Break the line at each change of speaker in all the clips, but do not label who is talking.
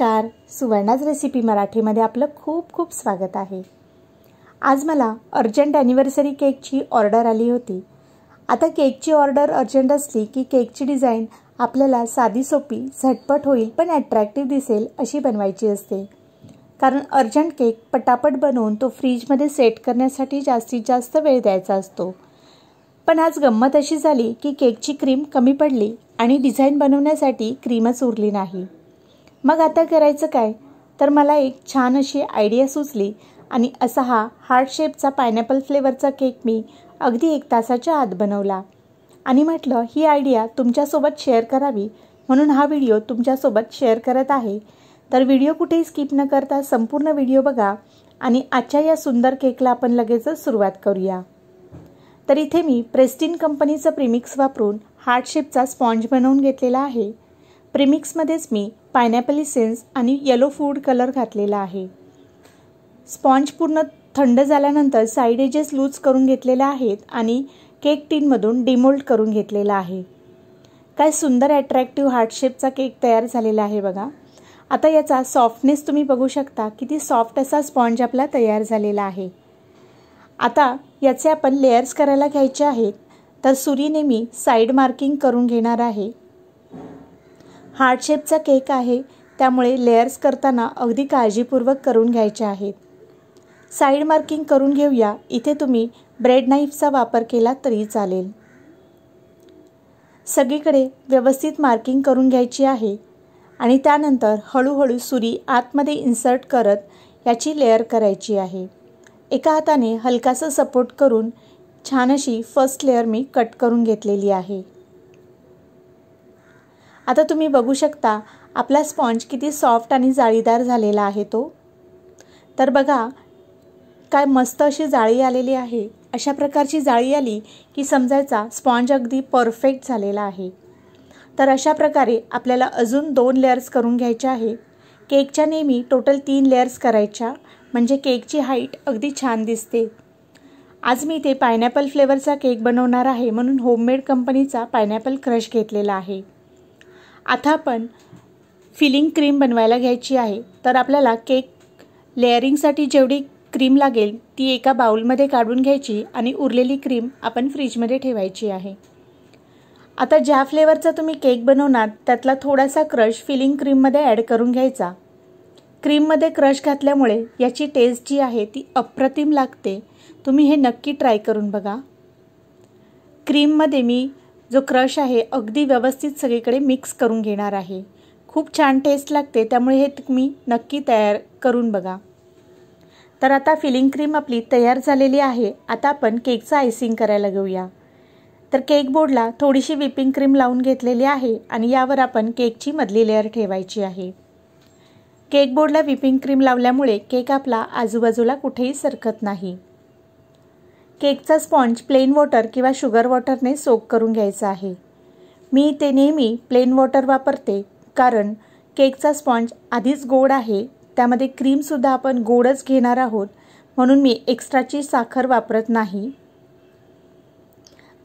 नमस्कार सुवर्णाज रेसिपी मराठीमध्ये आपलं खूप खूप स्वागत आहे आज मला अर्जंट ॲनिव्हर्सरी केकची ऑर्डर आली होती आता केकची ऑर्डर अर्जंट असली की केकची डिझाईन आपल्याला साधी सोपी झटपट होईल पण ॲट्रॅक्टिव्ह दिसेल अशी बनवायची असते कारण अर्जंट केक पटापट बनवून तो फ्रीजमध्ये सेट करण्यासाठी जास्तीत जास्त वेळ द्यायचा असतो पण आज गंमत अशी झाली की केकची क्रीम कमी पडली आणि डिझाईन बनवण्यासाठी क्रीमच उरली नाही मग आता करायचं काय तर मला एक छान अशी आयडिया सुचली आणि असा हा हार्ट शेपचा पायनॅपल फ्लेवरचा केक मी अगदी एक तासाच्या आत बनवला आणि म्हटलं ही आयडिया तुमच्यासोबत शेअर करावी म्हणून हा व्हिडिओ तुमच्यासोबत शेअर करत आहे तर व्हिडिओ कुठेही स्किप न करता संपूर्ण व्हिडिओ बघा आणि आजच्या या सुंदर केकला आपण लगेचच सुरुवात करूया तर इथे मी प्रेस्टिन कंपनीचं प्रिमिक्स वापरून हार्ट शेपचा स्पॉन्ज बनवून घेतलेला आहे प्रिमिक्समध्येच मी पायनॅपल सेन्स आणि येलो फूड कलर घातलेला आहे स्पॉन्ज पूर्ण थंड झाल्यानंतर साईड एजेस लूज करून घेतलेल्या आहेत आणि केक टीनमधून डिमोल्ड करून घेतलेला आहे काय सुंदर ॲट्रॅक्टिव्ह हार्टशेपचा केक तयार झालेला आहे बघा आता याचा सॉफ्टनेस तुम्ही बघू शकता किती सॉफ्ट असा स्पॉन्ज आपला तयार झालेला आहे आता याचे आपण लेयर्स करायला घ्यायचे आहेत तर सुरीने मी साईड मार्किंग करून घेणार आहे हार्ट शेपचा केक आहे त्यामुळे लेयर्स करताना अगदी काळजीपूर्वक करून घ्यायचे आहेत साईड मार्किंग करून घेऊया इथे तुम्ही ब्रेड नाईफचा वापर केला तरी चालेल सगळीकडे व्यवस्थित मार्किंग करून घ्यायची आहे आणि त्यानंतर हळूहळू सुरी आतमध्ये इन्सर्ट करत याची लेअर करायची आहे एका हाताने हलकासा सपोर्ट करून छान अशी फर्स्ट लेअर मी कट करून घेतलेली आहे आता तुम्ही बघू शकता आपला स्पॉन्ज किती सॉफ्ट आणि जाळीदार झालेला आहे तो तर बघा काय मस्त अशी जाळी आलेली आहे अशा प्रकारची जाळी आली की समजायचा स्पॉन्ज अगदी परफेक्ट झालेला आहे तर अशा प्रकारे आपल्याला अजून दोन लेअर्स करून घ्यायचे आहे केकच्या नेहमी टोटल तीन लेअर्स करायच्या म्हणजे केकची हाईट अगदी छान दिसते आज मी इथे पायनॅपल फ्लेवरचा केक बनवणार आहे म्हणून होममेड कंपनीचा पायनॅपल क्रश घेतलेला आहे आता आपण फिलिंग क्रीम बनवायला घ्यायची आहे तर आपल्याला केक लेअरिंगसाठी जेवढी क्रीम लागेल ती एका बाउलमध्ये काढून घ्यायची आणि उरलेली क्रीम आपण फ्रीजमध्ये ठेवायची आहे आता ज्या फ्लेवरचा तुम्ही केक बनवणार त्यातला थोडासा क्रश फिलिंग क्रीममध्ये ॲड करून घ्यायचा क्रीममध्ये क्रश घातल्यामुळे याची टेस्ट जी आहे ती अप्रतिम लागते तुम्ही हे नक्की ट्राय करून बघा क्रीममध्ये मी जो क्रश आहे अगदी व्यवस्थित सगळीकडे मिक्स करून घेणार आहे खूप छान टेस्ट लागते त्यामुळे हे तुम्ही नक्की तयार करून बघा तर आता फिलिंग क्रीम आपली तयार झालेली आहे आता आपण केकचं आयसिंग करायला घेऊया तर केक बोर्डला थोडीशी विपिंग क्रीम लावून घेतलेली आहे आणि यावर आपण केकची मधली लेअर ठेवायची आहे केक बोर्डला विपिंग क्रीम लावल्यामुळे केक आपला आजूबाजूला कुठेही सरकत नाही केकचा स्पॉन्ज प्लेन वॉटर किंवा शुगर वॉटरने सोक करून घ्यायचा आहे मी ते नेहमी प्लेन वॉटर वापरते कारण केकचा स्पॉन्ज आधीच गोड आहे त्यामध्ये क्रीमसुद्धा आपण गोडच घेणार आहोत म्हणून मी एक्स्ट्राची साखर वापरत नाही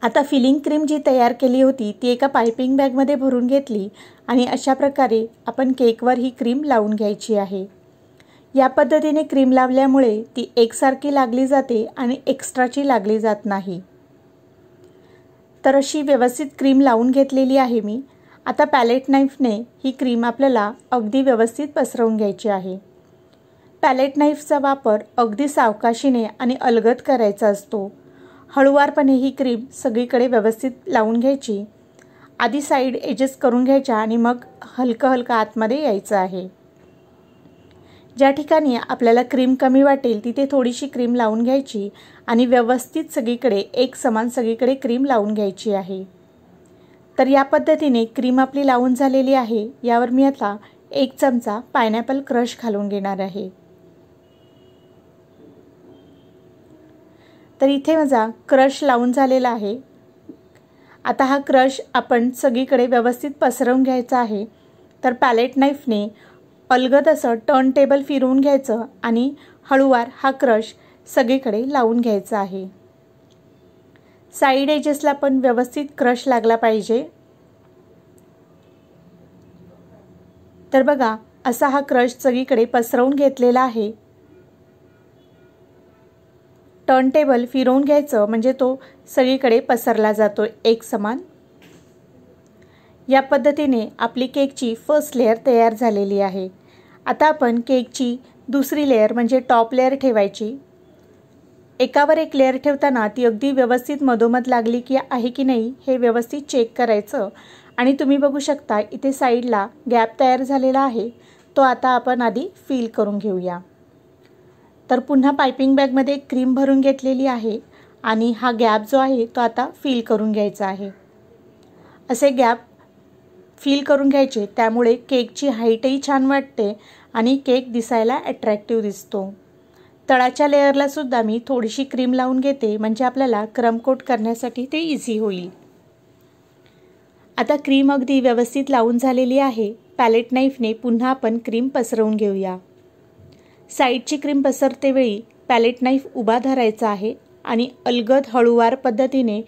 आता फिलिंग क्रीम जी तयार केली होती ती एका पायपिंग बॅगमध्ये भरून घेतली आणि अशा प्रकारे आपण केकवर ही क्रीम लावून घ्यायची आहे या पद्धतीने क्रीम लावल्यामुळे ती एकसारखी लागली जाते आणि एक्स्ट्राची लागली जात नाही तर अशी व्यवस्थित क्रीम लावून घेतलेली आहे मी आता पॅलेट नाईफने ही क्रीम आपल्याला अगदी व्यवस्थित पसरवून घ्यायची आहे पॅलेट नाईफचा वापर अगदी सावकाशीने आणि अलगद करायचा असतो हळुवारपणे ही क्रीम सगळीकडे व्यवस्थित लावून घ्यायची आधी साईड एडजस्ट करून घ्यायच्या आणि मग हलकं हलकं आतमध्ये यायचं आहे ज्या ठिकाणी आपल्याला क्रीम कमी वाटेल तिथे थोडीशी क्रीम लावून घ्यायची आणि व्यवस्थित सगळीकडे एक समान सगळीकडे क्रीम लावून घ्यायची आहे तर या पद्धतीने क्रीम आपली लावून झालेली आहे यावर मी आता एक चमचा पायनॅपल क्रश घालून घेणार आहे तर इथे माझा क्रश लावून झालेला आहे आता हा क्रश आपण सगळीकडे व्यवस्थित पसरवून घ्यायचा आहे तर पॅलेट नाईफने अलगद असं टर्न टेबल फिरवून घ्यायचं आणि हळूवार हा क्रश सगळीकडे लावून घ्यायचा आहे साईड एजेसला पण व्यवस्थित क्रश लागला पाहिजे तर बघा असा हा क्रश सगळीकडे पसरवून घेतलेला आहे टर्न टेबल फिरवून घ्यायचं म्हणजे तो सगळीकडे पसरला जातो एक समान या पद्धतीने आपली केकची फर्स्ट लेअर तयार झालेली आहे आता आपण केकची दुसरी लेअर म्हणजे टॉप लेअर ठेवायची एकावर एक लेअर ठेवताना ती अगदी व्यवस्थित मधोमध लागली की आहे की नाही हे व्यवस्थित चेक करायचं आणि तुम्ही बघू शकता इथे साईडला गॅप तयार झालेला आहे तो आता आपण आधी फील करून घेऊया तर पुन्हा पायपिंग बॅगमध्ये क्रीम भरून घेतलेली आहे आणि हा गॅप जो आहे तो आता फील करून घ्यायचा आहे असे गॅप फील करून घ्यायचे त्यामुळे केकची हाईटही छान वाटते आणि केक दिसायला अट्रॅक्टिव्ह दिसतो तळाच्या लेअरलासुद्धा मी थोडीशी क्रीम लावून घेते म्हणजे आपल्याला क्रमकोट करण्यासाठी ते इझी होईल आता क्रीम अगदी व्यवस्थित लावून झालेली आहे पॅलेट नाईफने पुन्हा आपण क्रीम पसरवून घेऊया साईडची क्रीम पसरतेवेळी पॅलेट नाईफ उभा धरायचा आहे आणि अलगद हळूवार पद्धतीने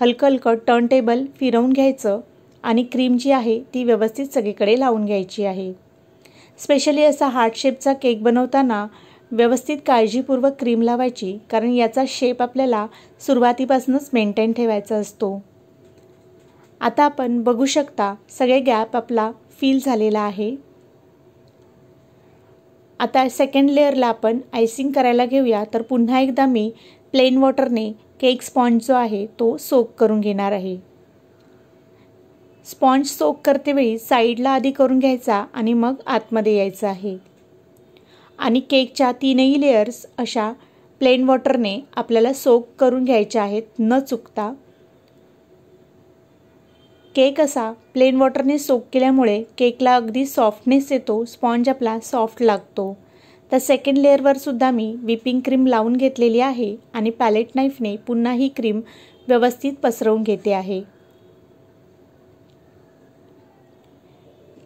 हलकं हलकं टर्न टेबल फिरवून घ्यायचं आणि क्रीम जी आहे ती व्यवस्थित सगळीकडे लावून घ्यायची आहे स्पेशली असा हार्ट शेपचा केक बनवताना व्यवस्थित काळजीपूर्वक क्रीम लावायची कारण याचा शेप आपल्याला सुरुवातीपासूनच मेंटेन ठेवायचा असतो आता आपण बघू शकता सगळे गॅप आपला फील झालेला आहे आता सेकंड लेअरला आपण आयसिंग करायला घेऊया तर पुन्हा एकदा मी प्लेन वॉटरने केक स्पॉन्ज जो आहे तो सोक करून घेणार आहे स्पॉन्ज सोक करतेवेळी साईडला आधी करून घ्यायचा आणि मग आतमध्ये यायचं आहे आणि केकच्या तीनही लेयर्स अशा प्लेन वॉटरने आपल्याला सोक करून घ्यायच्या आहेत न चुकता केक असा प्लेन वॉटरने सोक केल्यामुळे केकला अगदी सॉफ्टनेस येतो स्पॉन्ज आपला सॉफ्ट लागतो तर सेकंड लेअरवर सुद्धा मी व्हिपिंग क्रीम लावून घेतलेली आहे आणि पॅलेट नाईफने पुन्हा ही क्रीम व्यवस्थित पसरवून घेते आहे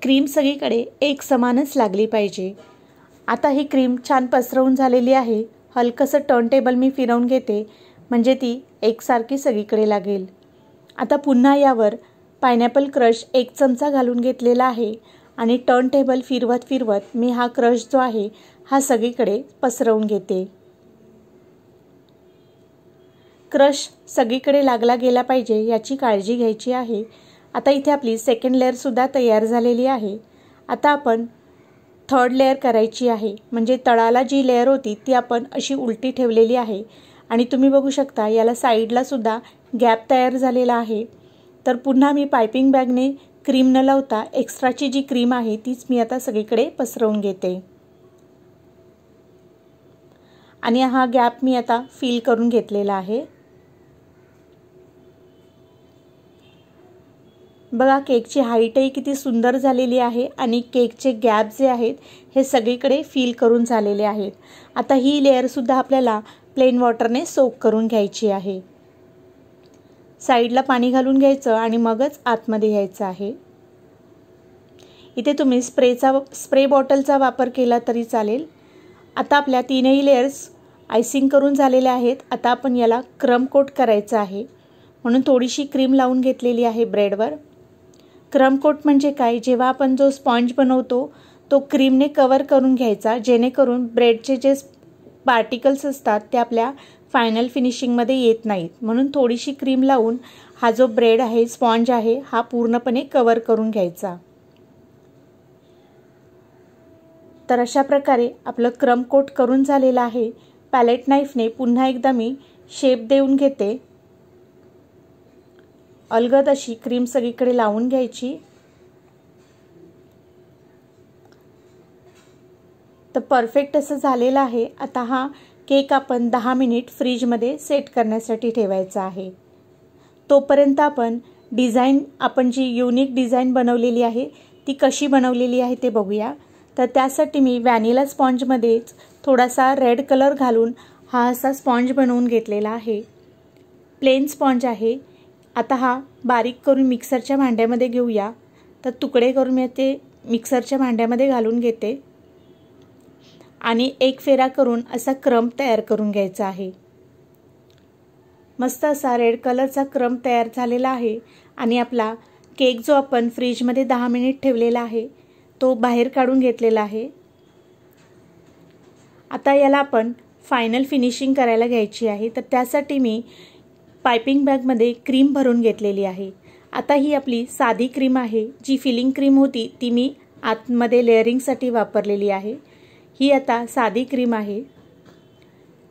क्रीम सगळीकडे एक समानच लागली पाहिजे आता ही क्रीम छान पसरवून झालेली आहे हलकंसं टर्न टेबल मी फिरवून घेते म्हणजे ती एकसारखी सगळीकडे लागेल आता पुन्हा यावर पायनॅपल क्रश एक चमचा घालून घेतलेला आहे आणि टर्न टेबल फिरवत फिरवत मी हा क्रश जो आहे हा सगळीकडे पसरवून घेते क्रश सगळीकडे लागला गेला पाहिजे याची काळजी घ्यायची आहे आता इथे आपली सेकंड लेअरसुद्धा तयार झालेली आहे आता आपण थर्ड लेअर करायची आहे म्हणजे तळाला जी लेअर होती ती आपण अशी उलटी ठेवलेली आहे आणि तुम्ही बघू शकता याला साईडलासुद्धा गॅप तयार झालेला आहे तर पुन्हा मी पायपिंग बॅगने क्रीम न लावता एक्स्ट्राची जी क्रीम आहे तीच मी आता सगळीकडे पसरवून घेते आणि हा गॅप मी आता फील करून घेतलेला आहे बघा केकची हाईटही किती सुंदर झालेली आहे आणि केकचे गॅप जे आहेत हे सगळीकडे फील करून झालेले आहेत आता ही लेअरसुद्धा आपल्याला प्लेन वॉटरने सोक करून घ्यायची आहे साईडला पाणी घालून घ्यायचं आणि मगच आतमध्ये घ्यायचं आहे इथे तुम्ही स्प्रेचा स्प्रे बॉटलचा वापर केला तरी चालेल आता आपल्या तीनही लेअर्स आयसिंग करून झालेल्या आहेत आता आपण याला क्रम कोट करायचं आहे म्हणून थोडीशी क्रीम लावून घेतलेली आहे ब्रेडवर क्रमकोट कोट म्हणजे काय जेव्हा आपण जो स्पॉन्ज बनवतो तो क्रीमने कवर करून घ्यायचा जेणेकरून ब्रेडचे जे पार्टिकल्स असतात ते आपल्या फायनल फिनिशिंगमध्ये येत नाहीत म्हणून थोडीशी क्रीम लावून हा जो ब्रेड आहे स्पॉन्ज आहे हा पूर्णपणे कवर करून घ्यायचा तर अशा प्रकारे आपलं क्रम कोट करून झालेलं आहे पॅलेट नाईफने पुन्हा एकदा मी शेप देऊन घेते अलगद अशी क्रीम सगळीकडे लावून घ्यायची तर परफेक्ट असं झालेलं आहे आता हा केक आपण दहा मिनिट फ्रीजमध्ये सेट करण्यासाठी ठेवायचा आहे तोपर्यंत आपण डिझाईन आपण जी युनिक डिझाईन बनवलेली आहे ती कशी बनवलेली आहे ते बघूया तर त्यासाठी मी व्हॅनिला स्पॉन्जमध्येच थोडासा रेड कलर घालून हा असा स्पॉन्ज बनवून घेतलेला आहे प्लेन स्पॉन्ज आहे आता हा बारीक करून मिक्सरच्या भांड्यामध्ये घेऊया तर तुकडे करून मी ते मिक्सरच्या भांड्यामध्ये घालून घेते आणि एक फेरा करून असा क्रम तयार करून घ्यायचा आहे मस्त असा रेड कलरचा क्रम तयार झालेला आहे आणि आपला केक जो आपण फ्रीजमध्ये दहा मिनिट ठेवलेला आहे तो बाहेर काढून घेतलेला आहे आता याला आपण फायनल फिनिशिंग करायला घ्यायची आहे तर त्यासाठी मी पायपिंग बॅगमध्ये क्रीम भरून घेतलेली आहे आता ही आपली साधी क्रीम आहे जी फिलिंग क्रीम होती ती मी आतमध्ये लेअरिंगसाठी वापरलेली आहे ही आता साधी क्रीम आहे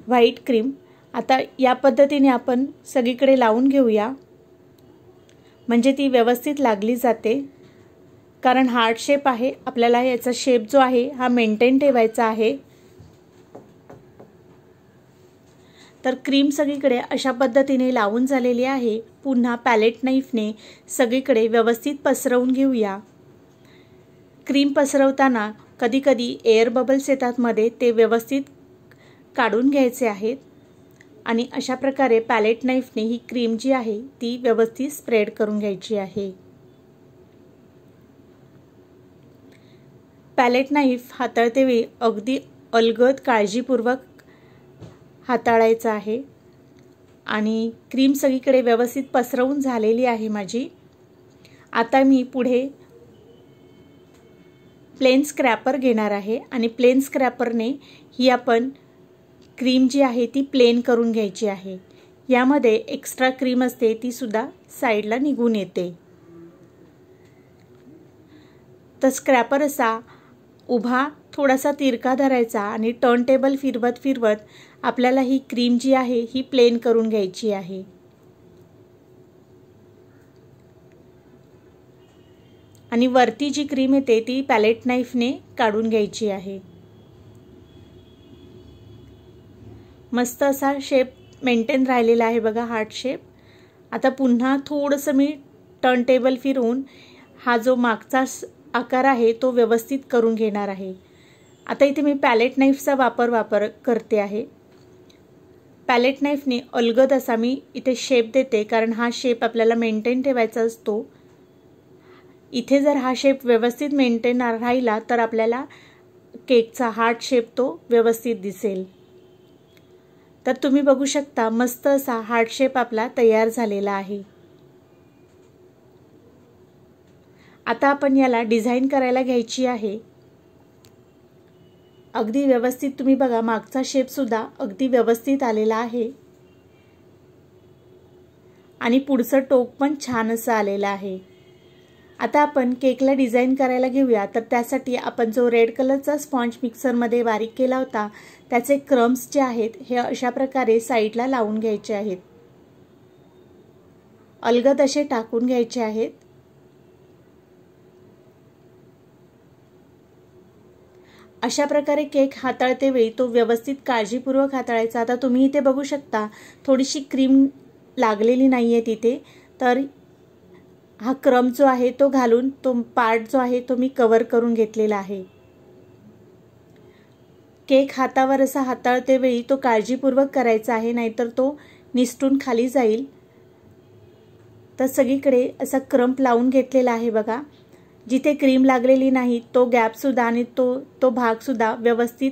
व्हाईट क्रीम आता या पद्धतीने आपण सगळीकडे लावून घेऊया म्हणजे ती व्यवस्थित लागली जाते कारण हार्ड शेप आहे आपल्याला याचा शेप जो आहे हा मेंटेन ठेवायचा आहे तर क्रीम सगळीकडे अशा पद्धतीने लावून झालेली आहे पुन्हा पॅलेट नाईफने सगळीकडे व्यवस्थित पसरवून घेऊया क्रीम पसरवताना कधीकधी एअर बबल्स येतात मध्ये ते व्यवस्थित काढून घ्यायचे आहेत आणि अशा प्रकारे पॅलेट नाईफने ही क्रीम जी आहे ती व्यवस्थित स्प्रेड करून घ्यायची आहे पॅलेट नाईफ हाताळतेवेळी अगदी अलगद काळजीपूर्वक हाताळायचं आहे आणि क्रीम सगळीकडे व्यवस्थित पसरवून झालेली आहे माझी आता मी पुढे प्लेन स्क्रॅपर घेणार आहे आणि प्लेन स्क्रॅपरने ही आपण क्रीम जी आहे ती प्लेन करून घ्यायची आहे यामध्ये एक्स्ट्रा क्रीम असते तीसुद्धा साईडला निघून येते तर स्क्रॅपर असा उभा थोडासा तिरका धरायचा आणि टर्न टेबल फिरवत फिरवत आपल्याला ही क्रीम जी आहे ही प्लेन करून घ्यायची आहे आणि वरती जी क्रीम येते ती पॅलेट नाईफने काढून घ्यायची आहे मस्त असा शेप मेंटेन राहिलेला आहे बघा हार्ट शेप आता पुन्हा थोडंसं मी टर्न टेबल फिरून हा जो मागचा आकार आहे तो व्यवस्थित करून घेणार आहे आता इथे मी पॅलेट नाईफचा वापर वापर करते आहे पॅलेट नाईफने अलगद असा मी इथे शेप देते कारण हा शेप आपल्याला मेंटेन ठेवायचा असतो इथे जर हा शेप व्यवस्थित मेंटेन राहिला तर आपल्याला केकचा हार्ट शेप तो व्यवस्थित दिसेल तर तुम्ही बघू शकता मस्त असा हार्ट शेप आपला तयार झालेला आहे आता आपण याला डिझाईन करायला घ्यायची आहे अगदी व्यवस्थित तुम्ही बघा मागचा शेपसुद्धा अगदी व्यवस्थित आलेला आहे आणि पुढचं टोक पण छान असं आलेलं आहे आता आपण केकला डिझाईन करायला घेऊया तर त्यासाठी आपण जो रेड कलरचा स्पॉन्ज मिक्सरमध्ये बारीक केला होता त्याचे क्रम्स जे आहेत हे अशा प्रकारे साईडला लावून घ्यायचे आहेत अलगद असे टाकून घ्यायचे आहेत अशा प्रकारे केक हाताळते वेळी तो व्यवस्थित काळजीपूर्वक हाताळायचा आता तुम्ही इथे बघू शकता थोडीशी क्रीम लागलेली नाही आहे तिथे तर हा क्रम जो आहे तो घालून तो पार्ट जो आहे तो मी कवर करून घेतलेला आहे केक हातावर असा हाताळते वेळी तो काळजीपूर्वक करायचा आहे नाहीतर तो निसटून खाली जाईल तर सगळीकडे असा क्रम्प लावून घेतलेला आहे बघा जिथे क्रीम लागलेली नाही तो गॅपसुद्धा आणि तो तो भागसुद्धा व्यवस्थित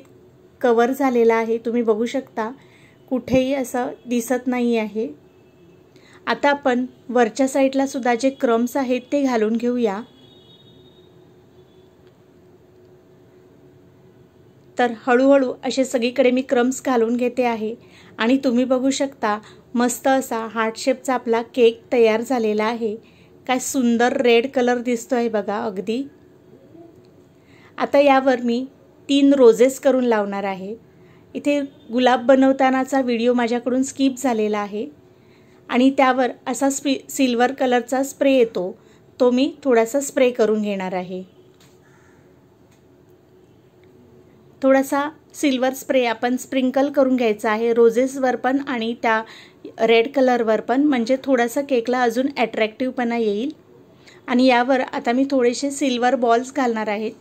कवर झालेला आहे तुम्ही बघू शकता कुठेही असं दिसत नाही आहे आता आपण वरच्या साईडला सुद्धा जे क्रम्स आहेत ते घालून घेऊया तर हळूहळू असे सगळीकडे मी क्रम्स घालून घेते आहे आणि तुम्ही बघू शकता मस्त असा हार्ट शेपचा आपला केक तयार झालेला आहे काय सुंदर रेड कलर दिसतो आहे बघा अगदी आता यावर मी तीन रोजेस करून लावणार आहे इथे गुलाब बनवतानाचा व्हिडिओ माझ्याकडून स्किप झालेला आहे आणि त्यावर असा स्पि सिल्वर कलरचा स्प्रे येतो तो मी थोडासा स्प्रे करून घेणार आहे थोडासा सिल्वर स्प्रे आपण स्प्रिंकल करून घ्यायचा आहे रोजेसवर पण आणि त्या रेड कलरवर पण म्हणजे थोडासा केकला अजून ॲट्रॅक्टिव्हपणा येईल आणि यावर आता मी थोडेसे सिल्वर बॉल्स घालणार आहेत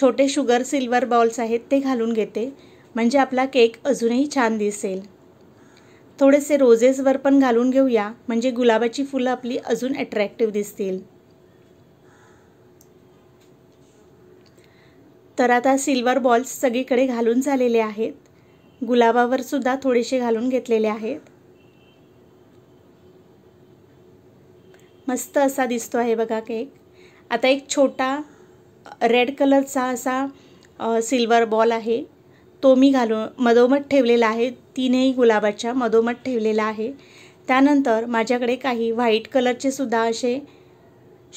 छोटे शुगर सिल्वर बॉल्स आहेत ते घालून घेते म्हणजे आपला केक अजूनही छान दिसेल थोडेसे रोजेसवर पण घालून घेऊया म्हणजे गुलाबाची फुलं आपली अजून ॲट्रॅक्टिव्ह दिसतील तर आता सिल्वर बॉल्स सगळीकडे घालून झालेले आहेत गुलाबावर सुद्धा थोडेसे घालून घेतलेले आहेत मस्त असा दिसतो आहे बघा केक आता एक छोटा रेड कलरचा असा सिल्वर बॉल आहे तो मी घालून मधोमध ठेवलेला आहे तीनही गुलाबाच्या मधोमध ठेवलेला आहे त्यानंतर माझ्याकडे काही व्हाईट कलरचे सुद्धा असे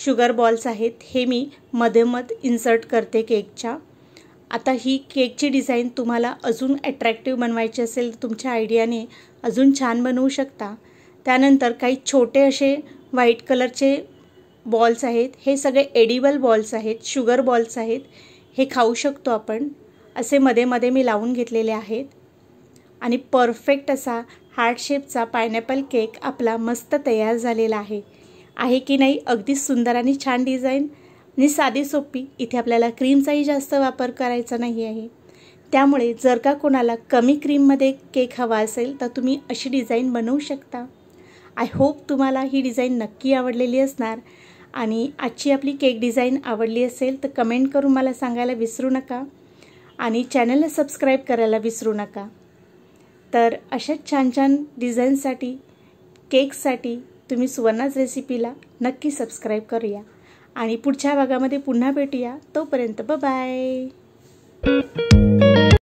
शुगर बॉल्स आहेत हे मी मधेमध इन्सर्ट करते केकच्या आता ही केकची डिझाईन तुम्हाला अजून ॲट्रॅक्टिव्ह बनवायची असेल तुमच्या आयडियाने अजून छान बनवू शकता त्यानंतर काही छोटे असे व्हाईट कलरचे बॉल्स आहेत हे सगळे एडिबल बॉल्स आहेत शुगर बॉल्स आहेत हे खाऊ शकतो आपण असे मध्ये मध्ये मी लावून घेतलेले आहेत आणि परफेक्ट असा हार्ट शेपचा पायनॅपल केक आपला मस्त तयार झालेला आहे आहे की नाही अगदी सुंदर आणि छान डिझाईन आणि साधी सोपी इथे आपल्याला क्रीमचाही जास्त वापर करायचा नाही आहे त्यामुळे जर का कोणाला कमी क्रीममध्ये केक हवा असेल तर तुम्ही अशी डिझाईन बनवू शकता आय होप तुम्हाला ही डिझाईन नक्की आवडलेली असणार आणि आजची आपली केक डिझाईन आवडली असेल तर कमेंट करून मला सांगायला विसरू नका आणि चॅनलला सबस्क्राईब करायला विसरू नका तर अशाच छान छान डिझाईनसाठी केकसाठी तुम्ही सुवर्णाच रेसिपीला नक्की सबस्क्राईब करूया आणि पुढच्या भागामध्ये पुन्हा भेटूया तोपर्यंत ब बाय